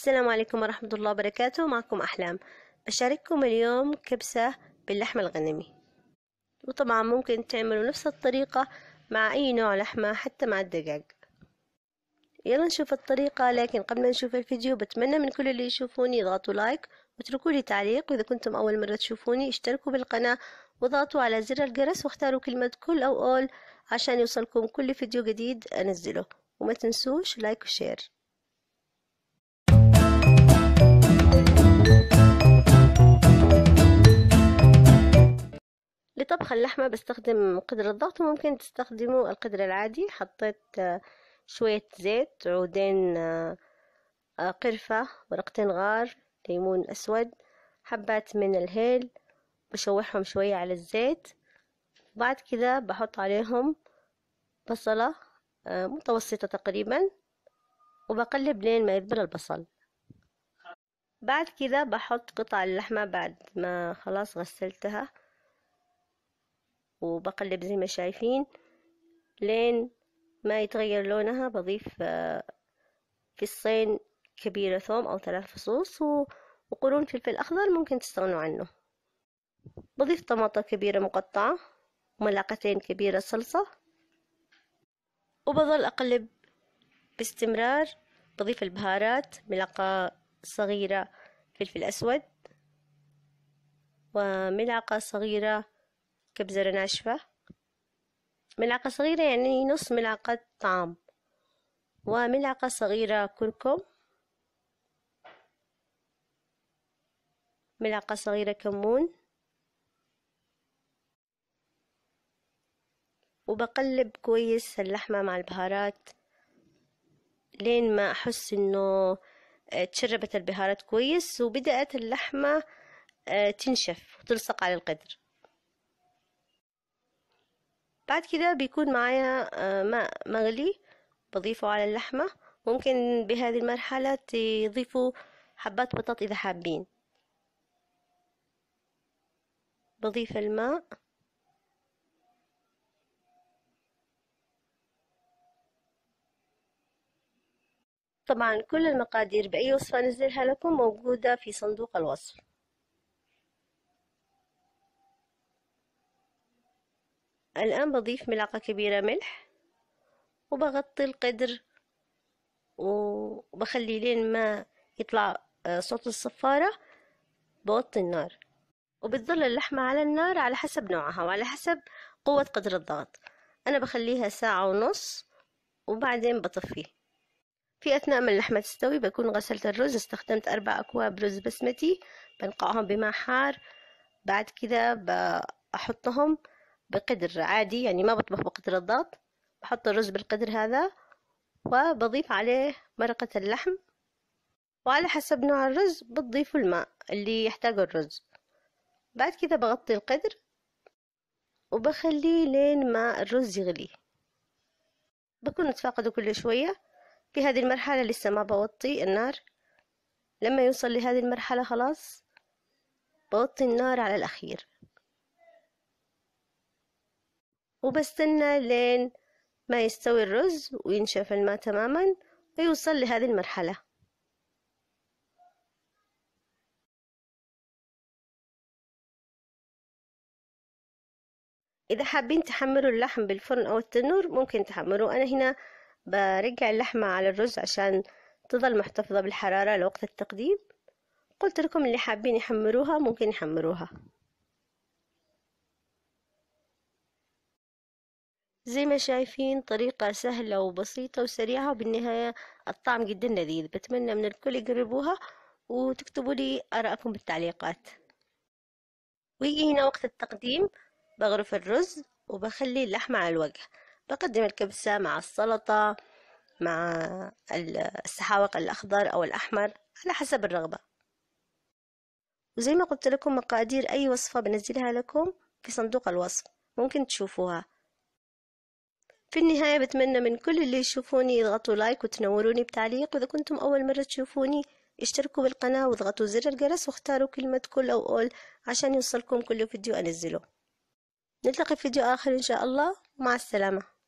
السلام عليكم ورحمة الله وبركاته معكم أحلام بشارككم اليوم كبسة باللحمة الغنمي وطبعا ممكن تعملوا نفس الطريقة مع أي نوع لحمة حتى مع الدجاج يلا نشوف الطريقة لكن قبل ما نشوف الفيديو بتمنى من كل اللي يشوفوني يضغطوا لايك واتركوا لي تعليق وإذا كنتم أول مرة تشوفوني اشتركوا بالقناة واضغطوا على زر الجرس واختاروا كلمة كل أو أول عشان يوصلكم كل فيديو جديد أنزله وما تنسوش لايك وشير لطبخ اللحمة بستخدم قدر الضغط ممكن تستخدموا القدر العادي حطيت آه، شوية زيت عودين آه، آه، قرفة ورقتين غار ليمون أسود حبات من الهيل بشوحهم شوية على الزيت بعد كذا بحط عليهم بصلة متوسطة تقريبا وبقلب لين ما يذبل البصل بعد كذا بحط قطع اللحمة بعد ما خلاص غسلتها وبقلب زي ما شايفين لين ما يتغير لونها بضيف آه، فصين كبيرة ثوم أو ثلاث فصوص وقرون فلفل أخضر ممكن تستغنوا عنه بضيف طماطة كبيرة مقطعة وملعقتين كبيرة صلصة وبظل أقلب باستمرار بضيف البهارات ملعقة صغيرة فلفل أسود وملعقة صغيرة كبزرة ناشفة ملعقة صغيرة يعني نص ملعقة طعام وملعقة صغيرة كركم ملعقة صغيرة كمون وبقلب كويس اللحمة مع البهارات لين ما أحس إنه آه، تشربت البهارات كويس وبدأت اللحمة آه، تنشف وتلصق على القدر بعد كده بيكون معايا آه، ماء مغلي بضيفه على اللحمة ممكن بهذه المرحلة تضيفوا حبات بطاط إذا حابين بضيف الماء طبعا كل المقادير بأي وصفة أنزلها لكم موجودة في صندوق الوصف الآن بضيف ملعقة كبيرة ملح وبغطي القدر وبخلي لين ما يطلع آه، صوت الصفارة بوطي النار وبتظل اللحمة على النار على حسب نوعها وعلى حسب قوة قدر الضغط أنا بخليها ساعة ونص وبعدين بطفيه في أثناء ما اللحمة تستوي بكون غسلت الرز استخدمت أربع أكواب رز بسمتي بنقعهم بماء حار بعد كده بحطهم بقدر عادي يعني ما بطبخ بقدر الضغط بحط الرز بالقدر هذا وبضيف عليه مرقة اللحم وعلى حسب نوع الرز بتضيفوا الماء اللي يحتاجه الرز بعد كده بغطي القدر وبخليه لين ما الرز يغلي بكون اتفاقده كل شوية في هذه المرحلة لسه ما بوطي النار لما يوصل لهذه المرحلة خلاص بوطي النار على الأخير وبستنى لين ما يستوي الرز وينشف الماء تماما ويوصل لهذه المرحلة إذا حابين تحمروا اللحم بالفرن أو التنور ممكن تحمروا أنا هنا برجع اللحمة على الرز عشان تظل محتفظة بالحرارة لوقت التقديم قلت لكم اللي حابين يحمروها ممكن يحمروها زي ما شايفين طريقة سهلة وبسيطة وسريعة وبالنهاية الطعم جدا لذيذ بتمنى من الكل يجربوها وتكتبوا لي آرائكم بالتعليقات ويجي هنا وقت التقديم بغرف الرز وبخلي اللحمة على الوجه بقدم الكبسة مع السلطة مع السحاوق الأخضر أو الأحمر على حسب الرغبة وزي ما قلت لكم مقادير أي وصفة بنزلها لكم في صندوق الوصف ممكن تشوفوها في النهاية بتمنى من كل اللي يشوفوني يضغطوا لايك وتنوروني بتعليق وإذا كنتم أول مرة تشوفوني اشتركوا بالقناة واضغطوا زر الجرس واختاروا كلمة كل أو أول عشان يوصلكم كل فيديو أنزله نلتقي في فيديو آخر إن شاء الله مع السلامة